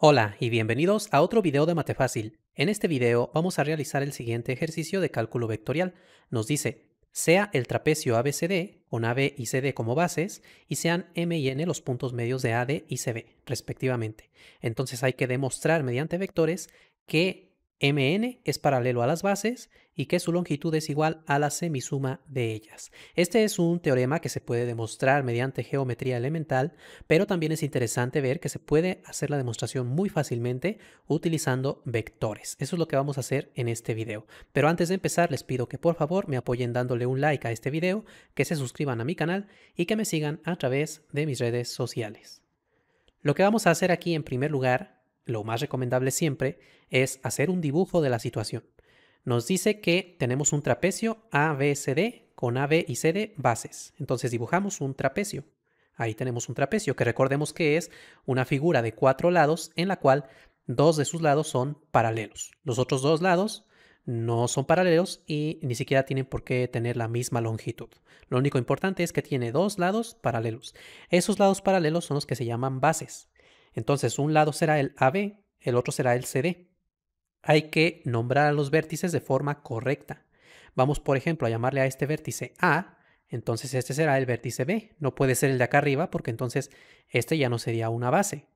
Hola y bienvenidos a otro video de Matefácil. En este video vamos a realizar el siguiente ejercicio de cálculo vectorial. Nos dice, sea el trapecio ABCD con AB y CD como bases y sean M y N los puntos medios de AD y CB respectivamente. Entonces hay que demostrar mediante vectores que MN es paralelo a las bases y que su longitud es igual a la semisuma de ellas. Este es un teorema que se puede demostrar mediante geometría elemental, pero también es interesante ver que se puede hacer la demostración muy fácilmente utilizando vectores. Eso es lo que vamos a hacer en este video. Pero antes de empezar les pido que por favor me apoyen dándole un like a este video, que se suscriban a mi canal y que me sigan a través de mis redes sociales. Lo que vamos a hacer aquí en primer lugar lo más recomendable siempre es hacer un dibujo de la situación. Nos dice que tenemos un trapecio ABCD con AB y CD bases. Entonces dibujamos un trapecio. Ahí tenemos un trapecio que recordemos que es una figura de cuatro lados en la cual dos de sus lados son paralelos. Los otros dos lados no son paralelos y ni siquiera tienen por qué tener la misma longitud. Lo único importante es que tiene dos lados paralelos. Esos lados paralelos son los que se llaman bases. Entonces, un lado será el AB, el otro será el CD. Hay que nombrar a los vértices de forma correcta. Vamos, por ejemplo, a llamarle a este vértice A, entonces este será el vértice B. No puede ser el de acá arriba porque entonces este ya no sería una base.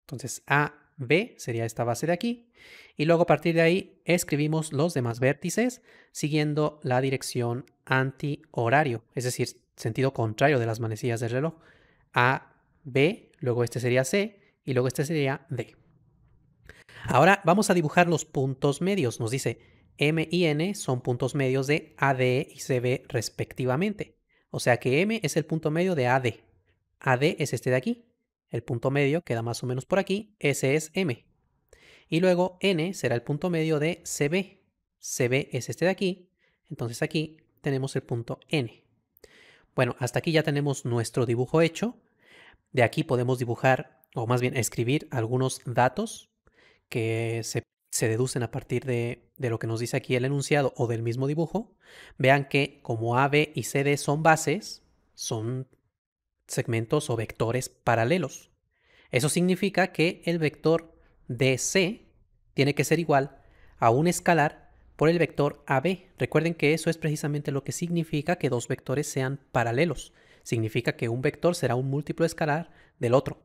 Entonces AB sería esta base de aquí. Y luego a partir de ahí escribimos los demás vértices siguiendo la dirección antihorario, es decir, sentido contrario de las manecillas del reloj. AB, luego este sería C, y luego este sería D. Ahora vamos a dibujar los puntos medios. Nos dice M y N son puntos medios de AD y CB respectivamente. O sea que M es el punto medio de AD. AD es este de aquí. El punto medio queda más o menos por aquí. Ese es M. Y luego N será el punto medio de CB. CB es este de aquí. Entonces aquí tenemos el punto N. Bueno, hasta aquí ya tenemos nuestro dibujo hecho. De aquí podemos dibujar o más bien escribir algunos datos que se, deducen a partir de, lo que nos dice aquí el enunciado o del mismo dibujo, vean que como A, B y CD son bases, son segmentos o vectores paralelos. Eso significa que el vector DC tiene que ser igual a un escalar por el vector AB. Recuerden que eso es precisamente lo que significa que dos vectores sean paralelos. Significa que un vector será un múltiplo escalar del otro.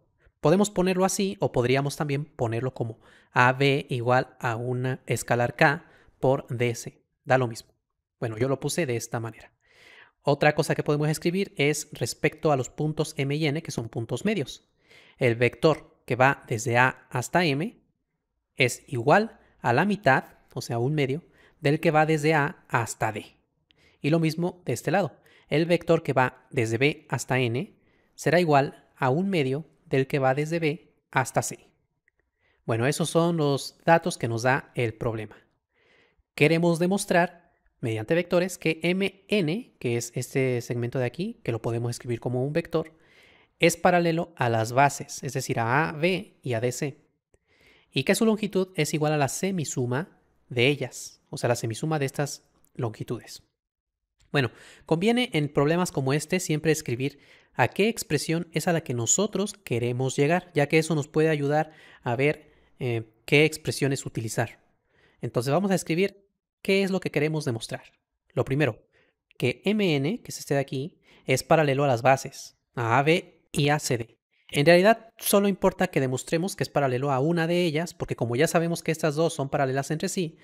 Podemos ponerlo así o podríamos también ponerlo como AB igual a una escalar K por DC. Da lo mismo. Bueno, yo lo puse de esta manera. Otra cosa que podemos escribir es respecto a los puntos M y N, que son puntos medios. El vector que va desde A hasta M es igual a la mitad, o sea, un medio, del que va desde A hasta D. Y lo mismo de este lado. El vector que va desde B hasta N será igual a un medio del que va desde B hasta C. Bueno, esos son los datos que nos da el problema. Queremos demostrar mediante vectores que mn, que es este segmento de aquí, que lo podemos escribir como un vector, es paralelo a las bases, es decir, a A, B y a DC, y que su longitud es igual a la semisuma de ellas, o sea, la semisuma de estas longitudes. Bueno, conviene en problemas como este siempre escribir a qué expresión es a la que nosotros queremos llegar, ya que eso nos puede ayudar a ver eh, qué expresiones utilizar. Entonces vamos a escribir qué es lo que queremos demostrar. Lo primero, que MN, que es este de aquí, es paralelo a las bases, a AB y a En realidad solo importa que demostremos que es paralelo a una de ellas, porque como ya sabemos que estas dos son paralelas entre sí,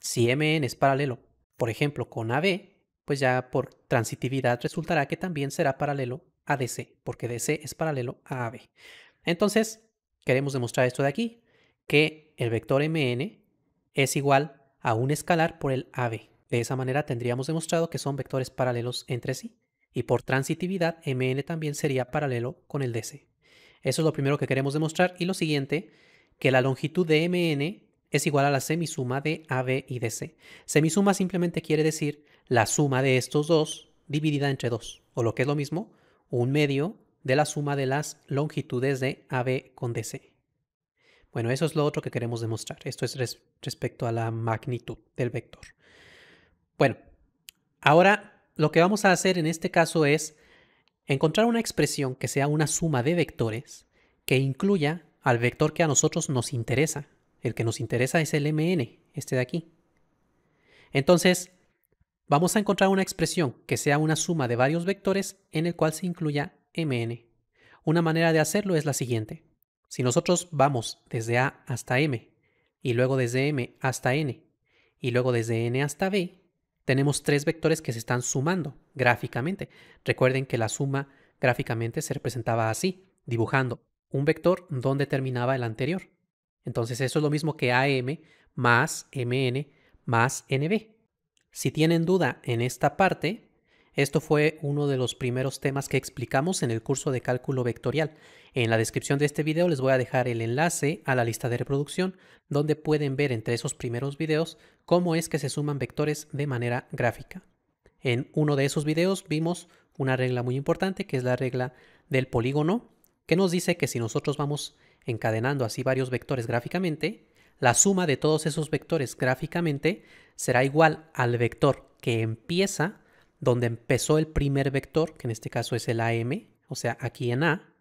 si MN es paralelo, por ejemplo, con AB, pues ya por transitividad resultará que también será paralelo a DC, porque DC es paralelo a AB. Entonces, queremos demostrar esto de aquí, que el vector MN es igual a un escalar por el AB. De esa manera tendríamos demostrado que son vectores paralelos entre sí. Y por transitividad, MN también sería paralelo con el DC. Eso es lo primero que queremos demostrar. Y lo siguiente, que la longitud de MN es igual a la semisuma de AB y DC. Semisuma simplemente quiere decir la suma de estos dos dividida entre dos o lo que es lo mismo, un medio de la suma de las longitudes de AB con DC. Bueno, eso es lo otro que queremos demostrar. Esto es respecto a la magnitud del vector. Bueno, ahora lo que vamos a hacer en este caso es encontrar una expresión que sea una suma de vectores que incluya al vector que a nosotros nos interesa. El que nos interesa es el MN, este de aquí. Entonces, Vamos a encontrar una expresión que sea una suma de varios vectores en el cual se incluya mn. Una manera de hacerlo es la siguiente. Si nosotros vamos desde A hasta M, y luego desde M hasta N, y luego desde N hasta B, tenemos tres vectores que se están sumando gráficamente. Recuerden que la suma gráficamente se representaba así, dibujando un vector donde terminaba el anterior. Entonces eso es lo mismo que AM más MN más NB. Si tienen duda en esta parte, esto fue uno de los primeros temas que explicamos en el curso de cálculo vectorial. En la descripción de este video les voy a dejar el enlace a la lista de reproducción, donde pueden ver entre esos primeros videos cómo es que se suman vectores de manera gráfica. En uno de esos videos vimos una regla muy importante, que es la regla del polígono, que nos dice que si nosotros vamos encadenando así varios vectores gráficamente, la suma de todos esos vectores gráficamente será igual al vector que empieza donde empezó el primer vector, que en este caso es el AM, o sea, aquí en A,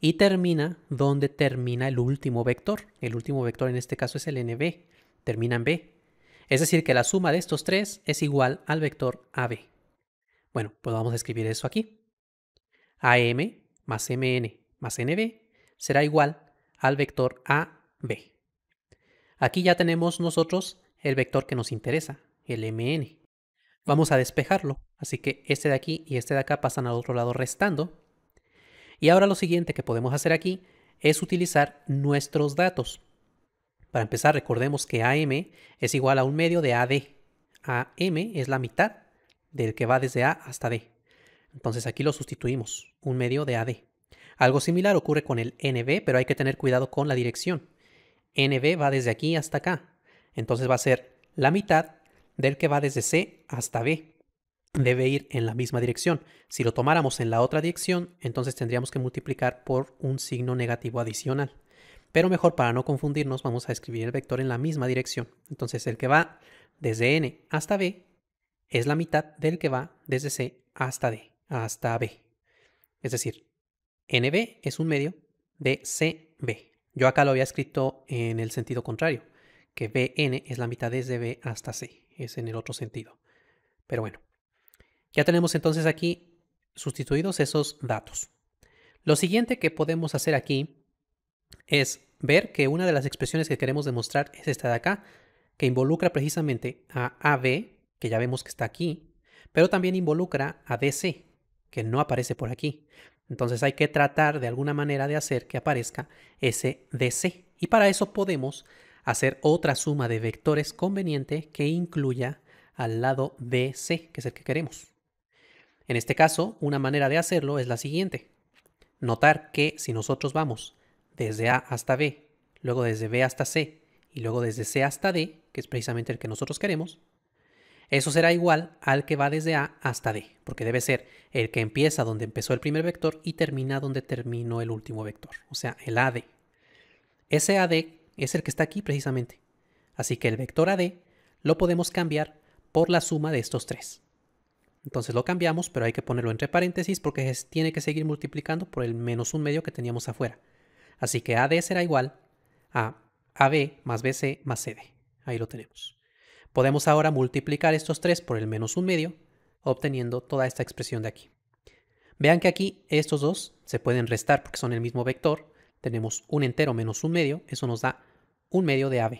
y termina donde termina el último vector. El último vector en este caso es el NB, termina en B. Es decir, que la suma de estos tres es igual al vector AB. Bueno, pues vamos a escribir eso aquí. AM más MN más NB será igual al vector AB. Aquí ya tenemos nosotros el vector que nos interesa, el mn. Vamos a despejarlo, así que este de aquí y este de acá pasan al otro lado restando. Y ahora lo siguiente que podemos hacer aquí es utilizar nuestros datos. Para empezar, recordemos que AM es igual a un medio de AD. AM es la mitad del que va desde A hasta D. Entonces aquí lo sustituimos, un medio de AD. Algo similar ocurre con el NB, pero hay que tener cuidado con la dirección. NB va desde aquí hasta acá. Entonces va a ser la mitad del que va desde C hasta B. Debe ir en la misma dirección. Si lo tomáramos en la otra dirección, entonces tendríamos que multiplicar por un signo negativo adicional. Pero mejor para no confundirnos, vamos a escribir el vector en la misma dirección. Entonces el que va desde N hasta B es la mitad del que va desde C hasta D, hasta B. Es decir, NB es un medio de CB. Yo acá lo había escrito en el sentido contrario, que Bn es la mitad desde B hasta C, es en el otro sentido. Pero bueno, ya tenemos entonces aquí sustituidos esos datos. Lo siguiente que podemos hacer aquí es ver que una de las expresiones que queremos demostrar es esta de acá, que involucra precisamente a AB, que ya vemos que está aquí, pero también involucra a DC, que no aparece por aquí. Entonces hay que tratar de alguna manera de hacer que aparezca ese DC. Y para eso podemos hacer otra suma de vectores conveniente que incluya al lado DC, que es el que queremos. En este caso, una manera de hacerlo es la siguiente. Notar que si nosotros vamos desde A hasta B, luego desde B hasta C y luego desde C hasta D, que es precisamente el que nosotros queremos, eso será igual al que va desde A hasta D, porque debe ser el que empieza donde empezó el primer vector y termina donde terminó el último vector, o sea, el AD. Ese AD es el que está aquí precisamente. Así que el vector AD lo podemos cambiar por la suma de estos tres. Entonces lo cambiamos, pero hay que ponerlo entre paréntesis porque tiene que seguir multiplicando por el menos un medio que teníamos afuera. Así que AD será igual a AB más BC más CD. Ahí lo tenemos. Podemos ahora multiplicar estos tres por el menos un medio, obteniendo toda esta expresión de aquí. Vean que aquí estos dos se pueden restar porque son el mismo vector. Tenemos un entero menos un medio, eso nos da un medio de AB.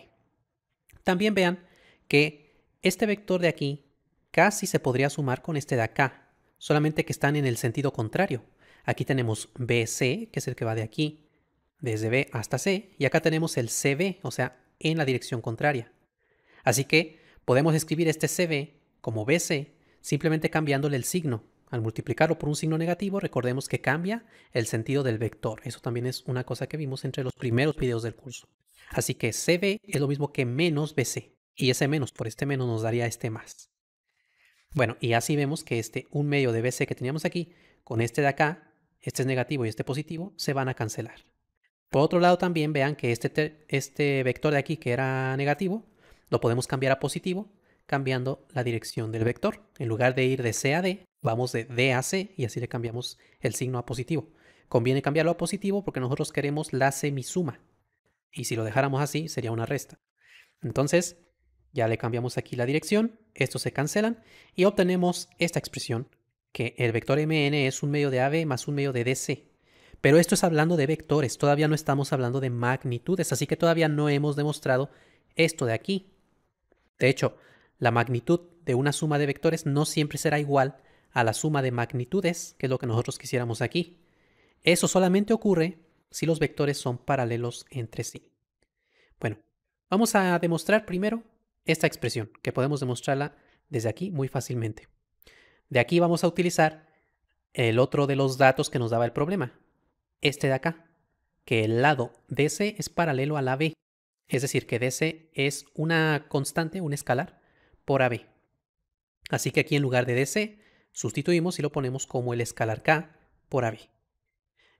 También vean que este vector de aquí casi se podría sumar con este de acá, solamente que están en el sentido contrario. Aquí tenemos BC, que es el que va de aquí, desde B hasta C, y acá tenemos el CB, o sea, en la dirección contraria. Así que Podemos escribir este CB como BC simplemente cambiándole el signo. Al multiplicarlo por un signo negativo, recordemos que cambia el sentido del vector. Eso también es una cosa que vimos entre los primeros videos del curso. Así que CB es lo mismo que menos BC. Y ese menos por este menos nos daría este más. Bueno, y así vemos que este 1 medio de BC que teníamos aquí, con este de acá, este es negativo y este positivo, se van a cancelar. Por otro lado también vean que este, este vector de aquí que era negativo, lo podemos cambiar a positivo cambiando la dirección del vector. En lugar de ir de C a D, vamos de D a C y así le cambiamos el signo a positivo. Conviene cambiarlo a positivo porque nosotros queremos la semisuma. Y si lo dejáramos así, sería una resta. Entonces, ya le cambiamos aquí la dirección, estos se cancelan y obtenemos esta expresión, que el vector mn es un medio de AB más un medio de DC. Pero esto es hablando de vectores, todavía no estamos hablando de magnitudes, así que todavía no hemos demostrado esto de aquí, de hecho, la magnitud de una suma de vectores no siempre será igual a la suma de magnitudes, que es lo que nosotros quisiéramos aquí. Eso solamente ocurre si los vectores son paralelos entre sí. Bueno, vamos a demostrar primero esta expresión, que podemos demostrarla desde aquí muy fácilmente. De aquí vamos a utilizar el otro de los datos que nos daba el problema, este de acá, que el lado DC es paralelo a la B. Es decir, que DC es una constante, un escalar, por AB. Así que aquí en lugar de DC, sustituimos y lo ponemos como el escalar K por AB.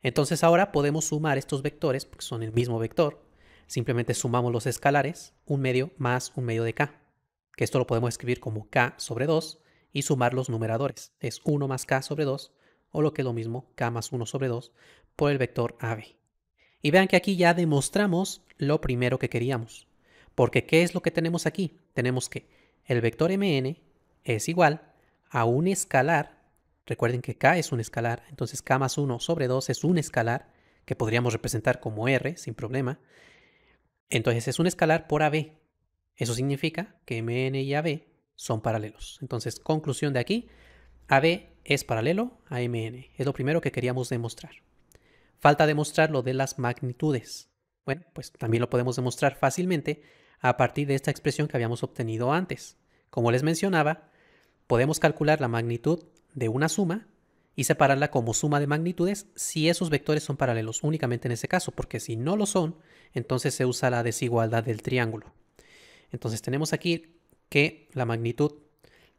Entonces ahora podemos sumar estos vectores, porque son el mismo vector. Simplemente sumamos los escalares, un medio más un medio de K, que esto lo podemos escribir como K sobre 2 y sumar los numeradores. Es 1 más K sobre 2, o lo que es lo mismo, K más 1 sobre 2, por el vector AB. Y vean que aquí ya demostramos lo primero que queríamos. Porque ¿qué es lo que tenemos aquí? Tenemos que el vector mn es igual a un escalar. Recuerden que k es un escalar, entonces k más 1 sobre 2 es un escalar que podríamos representar como r sin problema. Entonces es un escalar por AB. Eso significa que MN y AB son paralelos. Entonces, conclusión de aquí, AB es paralelo a MN. Es lo primero que queríamos demostrar. Falta demostrar lo de las magnitudes. Bueno, pues también lo podemos demostrar fácilmente a partir de esta expresión que habíamos obtenido antes. Como les mencionaba, podemos calcular la magnitud de una suma y separarla como suma de magnitudes si esos vectores son paralelos, únicamente en ese caso, porque si no lo son, entonces se usa la desigualdad del triángulo. Entonces tenemos aquí que la magnitud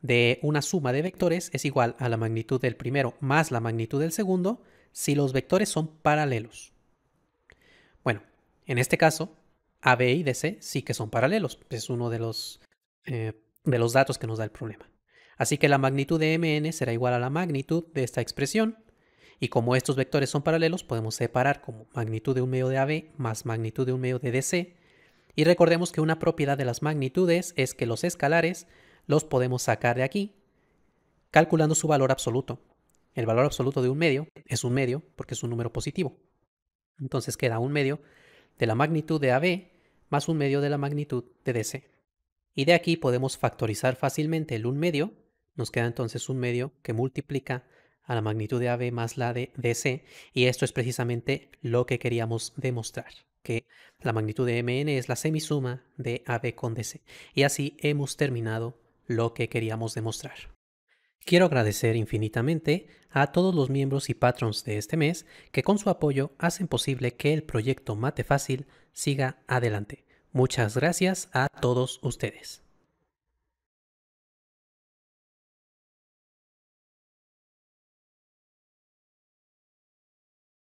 de una suma de vectores es igual a la magnitud del primero más la magnitud del segundo si los vectores son paralelos. Bueno, en este caso, AB y DC sí que son paralelos. Es uno de los, eh, de los datos que nos da el problema. Así que la magnitud de MN será igual a la magnitud de esta expresión. Y como estos vectores son paralelos, podemos separar como magnitud de un medio de AB más magnitud de un medio de DC. Y recordemos que una propiedad de las magnitudes es que los escalares los podemos sacar de aquí, calculando su valor absoluto. El valor absoluto de un medio es un medio porque es un número positivo. Entonces queda un medio de la magnitud de AB más un medio de la magnitud de DC. Y de aquí podemos factorizar fácilmente el un medio. Nos queda entonces un medio que multiplica a la magnitud de AB más la de DC. Y esto es precisamente lo que queríamos demostrar, que la magnitud de MN es la semisuma de AB con DC. Y así hemos terminado lo que queríamos demostrar. Quiero agradecer infinitamente a todos los miembros y patrons de este mes que con su apoyo hacen posible que el proyecto Mate Fácil siga adelante. Muchas gracias a todos ustedes.